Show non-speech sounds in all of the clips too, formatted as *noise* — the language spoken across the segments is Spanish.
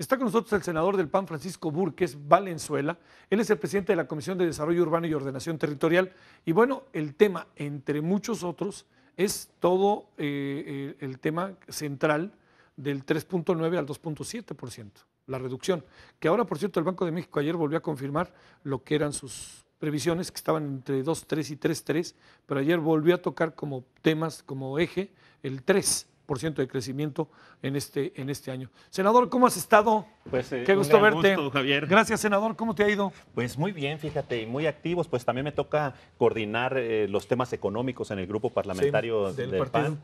Está con nosotros el senador del PAN, Francisco Burques Valenzuela. Él es el presidente de la Comisión de Desarrollo Urbano y Ordenación Territorial. Y bueno, el tema, entre muchos otros, es todo eh, eh, el tema central del 3.9 al 2.7%, la reducción. Que ahora, por cierto, el Banco de México ayer volvió a confirmar lo que eran sus previsiones, que estaban entre 2.3 y 3.3, pero ayer volvió a tocar como temas, como eje, el 3 de crecimiento en este, en este año. Senador, ¿cómo has estado? Pues, eh, Qué gusto verte. Javier. Gracias, senador. ¿Cómo te ha ido? Pues muy bien, fíjate, y muy activos. Pues también me toca coordinar eh, los temas económicos en el grupo parlamentario del, del PAN,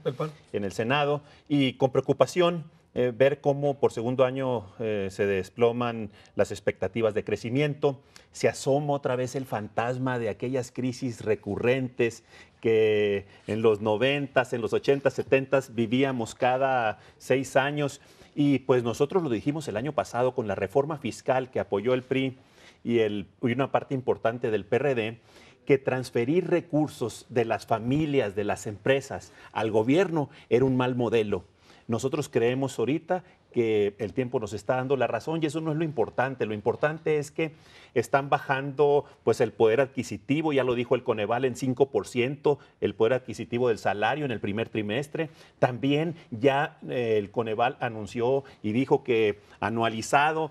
en el Senado. Y con preocupación eh, ver cómo por segundo año eh, se desploman las expectativas de crecimiento, se asoma otra vez el fantasma de aquellas crisis recurrentes que en los 90 en los 80 70 vivíamos cada seis años. Y pues nosotros lo dijimos el año pasado con la reforma fiscal que apoyó el PRI y, y una parte importante del PRD, que transferir recursos de las familias, de las empresas al gobierno era un mal modelo nosotros creemos ahorita que el tiempo nos está dando la razón y eso no es lo importante. Lo importante es que están bajando pues el poder adquisitivo, ya lo dijo el Coneval en 5%, el poder adquisitivo del salario en el primer trimestre. También ya eh, el Coneval anunció y dijo que anualizado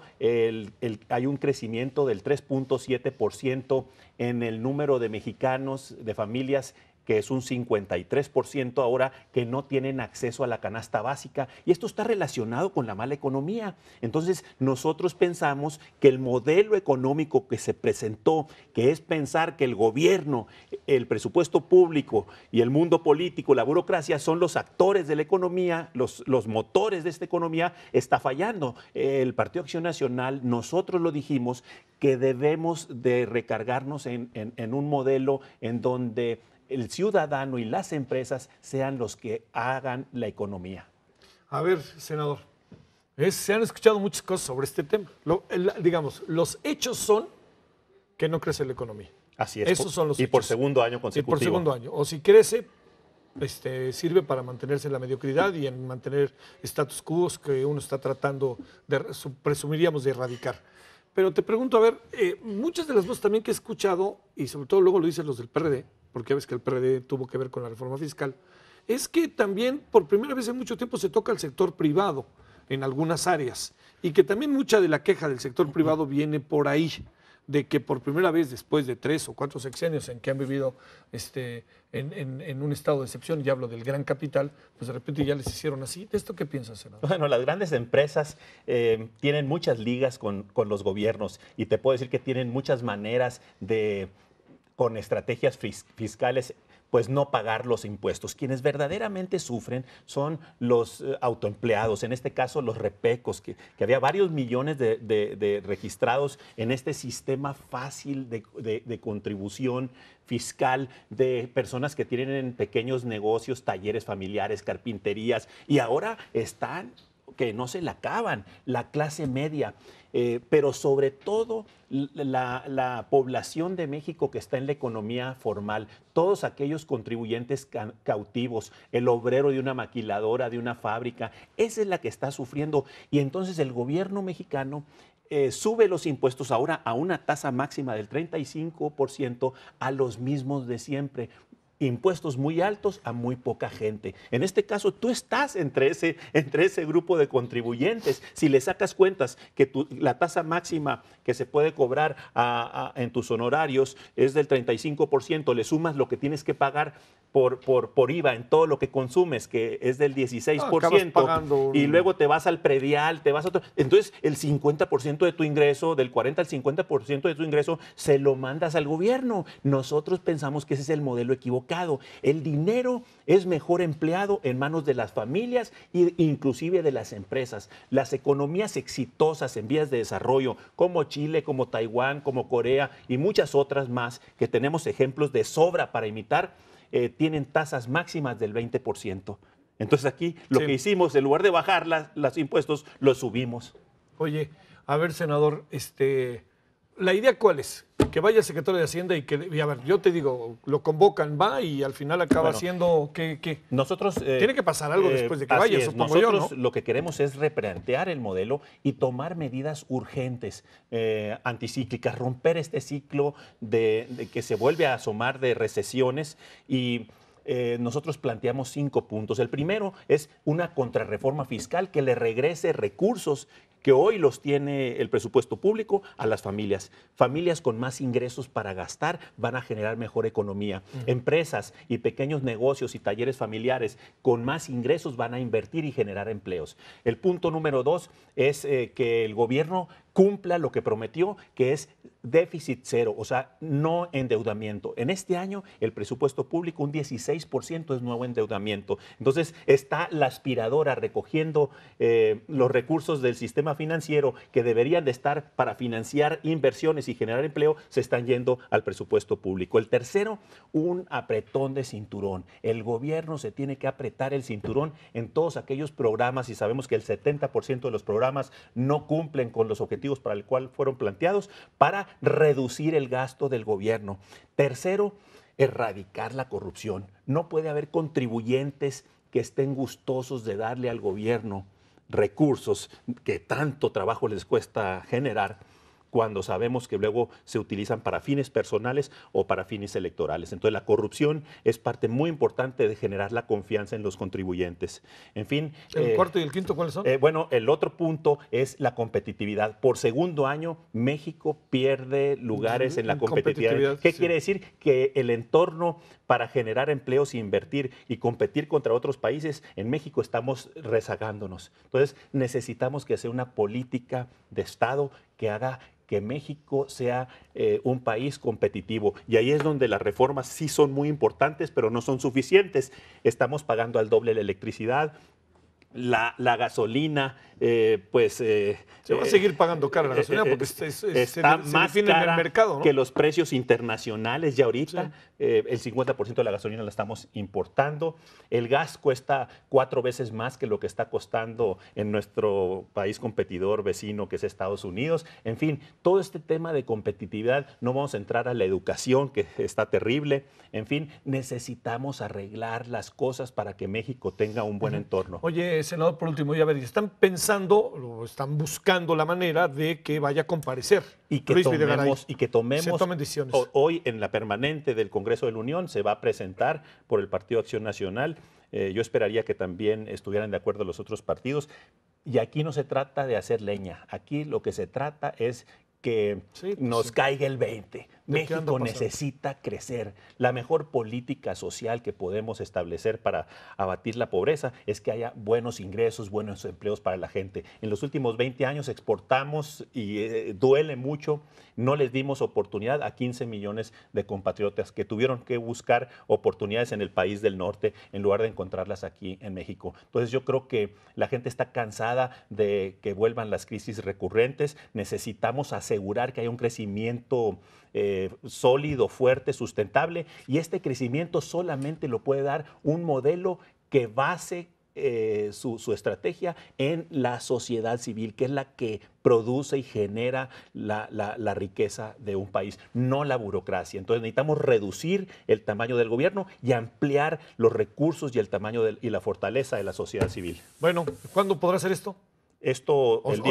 hay un crecimiento del 3.7% en el número de mexicanos, de familias que es un 53% ahora que no tienen acceso a la canasta básica. Y esto está relacionado con la mala economía. Entonces, nosotros pensamos que el modelo económico que se presentó, que es pensar que el gobierno, el presupuesto público y el mundo político, la burocracia, son los actores de la economía, los, los motores de esta economía, está fallando. El Partido Acción Nacional, nosotros lo dijimos, que debemos de recargarnos en un modelo en donde el ciudadano y las empresas sean los que hagan la economía. A ver, senador, se han escuchado muchas cosas sobre este tema. digamos, los hechos son que no crece la economía. Así es. Esos son los y por segundo año consecutivo. Y por segundo año. O si crece, este, sirve para mantenerse en la mediocridad y en mantener status quos que uno está tratando, de, presumiríamos, de erradicar. Pero te pregunto, a ver, eh, muchas de las voces también que he escuchado, y sobre todo luego lo dicen los del PRD, porque ya ves que el PRD tuvo que ver con la reforma fiscal, es que también por primera vez en mucho tiempo se toca el sector privado en algunas áreas y que también mucha de la queja del sector privado viene por ahí de que por primera vez después de tres o cuatro sexenios en que han vivido este, en, un estado de excepción, ya hablo del gran capital, pues de repente ya les hicieron así. ¿De esto qué piensas, senador? Bueno, las grandes empresas eh, tienen muchas ligas con, con, los gobiernos y te puedo decir que tienen muchas maneras de con estrategias fiscales pues no pagar los impuestos. Quienes verdaderamente sufren son los eh, autoempleados, en este caso los repecos, que, había varios millones de, registrados en este sistema fácil de, contribución fiscal de personas que tienen pequeños negocios, talleres familiares, carpinterías, y ahora están que no se la acaban, la clase media, eh, pero sobre todo la, población de México que está en la economía formal, todos aquellos contribuyentes cautivos, el obrero de una maquiladora, de una fábrica, esa es la que está sufriendo. Y entonces el gobierno mexicano eh, sube los impuestos ahora a una tasa máxima del 35% a los mismos de siempre impuestos muy altos a muy poca gente. En este caso, tú estás entre ese, entre ese grupo de contribuyentes. Si le sacas cuentas que la tasa máxima que se puede cobrar en tus honorarios es del 35%, le sumas lo que tienes que pagar por, por, por IVA en todo lo que consumes, que es del 16%, ah, y luego te vas al predial, te vas a otro... Entonces, el 50% de tu ingreso, del 40 al 50% de tu ingreso, se lo mandas al gobierno. Nosotros pensamos que ese es el modelo equivocado el dinero es mejor empleado en manos de las familias e inclusive de las empresas. Las economías exitosas en vías de desarrollo, como Chile, como Taiwán, como Corea y muchas otras más, que tenemos ejemplos de sobra para imitar, eh, tienen tasas máximas del 20%. Entonces aquí lo que hicimos, en lugar de bajar los impuestos, los subimos. Oye, a ver, senador, este la idea cuál es? Que vaya el secretario de Hacienda y que, y a ver, yo te digo, lo convocan, va y al final acaba haciendo siendo ¿qué, Nosotros... Eh, Tiene que pasar algo eh, después de que vaya, es. supongo nosotros yo, lo que queremos es replantear el modelo y tomar medidas urgentes, eh, anticíclicas, romper este ciclo de, que se vuelve a asomar de recesiones y... nosotros planteamos cinco puntos. El primero es una contrarreforma fiscal que le regrese recursos que hoy los tiene el presupuesto público a las familias. Familias con más ingresos para gastar van a generar mejor economía. Empresas y pequeños negocios y talleres familiares con más ingresos van a invertir y generar empleos. El punto número dos es eh, que el gobierno cumpla lo que prometió, que es déficit cero, o sea, no endeudamiento. En este año el presupuesto público un 16% es nuevo endeudamiento. Entonces está la aspiradora recogiendo eh, los recursos del sistema financiero que deberían de estar para financiar inversiones y generar empleo se están yendo al presupuesto público. El tercero, un apretón de cinturón. El gobierno se tiene que apretar el cinturón en todos aquellos programas y sabemos que el 70% de los programas no cumplen con los objetivos para el cual fueron planteados para reducir el gasto del gobierno. Tercero, erradicar la corrupción. No puede haber contribuyentes que estén gustosos de darle al gobierno recursos que tanto trabajo les cuesta generar, cuando sabemos que luego se utilizan para fines personales o para fines electorales. Entonces la corrupción es parte muy importante de generar la confianza en los contribuyentes. En fin. ¿El eh, cuarto y el quinto cuáles son? Eh, bueno, el otro punto es la competitividad. Por segundo año, México pierde lugares mm, en la competitividad. ¿Qué quiere decir? Que el entorno para generar empleos, invertir y competir contra otros países, en México estamos rezagándonos. Entonces necesitamos que sea una política de Estado que haga que México sea eh, un país competitivo. Y ahí es donde las reformas sí son muy importantes, pero no son suficientes. Estamos pagando al doble la electricidad, la, gasolina, eh, pues... Eh, se va a eh, seguir pagando caro la gasolina porque es, se, más en el mercado, que los precios internacionales ya ahorita. el 50% de la gasolina la estamos importando. El gas cuesta cuatro veces más que lo que está costando en nuestro país competidor vecino que es Estados Unidos. En fin, todo este tema de competitividad, no vamos a entrar a la educación que está terrible. En fin, necesitamos arreglar las cosas para que México tenga un buen entorno. Oye, senador, por último, ya ver, están pensando están buscando la manera de que vaya a comparecer. Y que tomemos, y que tomemos Hoy en la permanente del Congreso de la Unión se va a presentar por el Partido Acción Nacional. Eh, yo esperaría que también estuvieran de acuerdo los otros partidos. Y aquí no se trata de hacer leña, aquí lo que se trata es que pues nos caiga el 20 México necesita crecer. La mejor política social que podemos establecer para abatir la pobreza es que haya buenos ingresos, buenos empleos para la gente. En los últimos 20 años exportamos y eh, duele mucho, no les dimos oportunidad a 15 millones de compatriotas que tuvieron que buscar oportunidades en el país del norte en lugar de encontrarlas aquí en México. Entonces yo creo que la gente está cansada de que vuelvan las crisis recurrentes. Necesitamos asegurar que haya un crecimiento. Eh, eh, sólido, fuerte, sustentable. Y este crecimiento solamente lo puede dar un modelo que base eh, su, estrategia en la sociedad civil, que es la que produce y genera la, riqueza de un país, no la burocracia. Entonces necesitamos reducir el tamaño del gobierno y ampliar los recursos y el tamaño y la fortaleza de la sociedad civil. Bueno, ¿cuándo podrá hacer esto? esto hoy,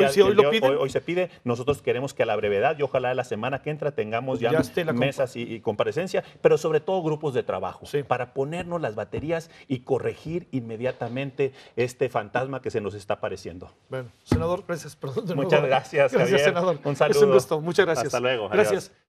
se pide. Nosotros queremos que a la brevedad y ojalá la semana que entra tengamos ya, mesas y, comparecencia, pero sobre todo grupos de trabajo para ponernos las baterías y corregir inmediatamente este fantasma que se nos está apareciendo. Bueno, senador, gracias. *laughs* Muchas gracias, gracias senador. Un saludo. Es un gusto. Muchas gracias. Hasta luego. Gracias.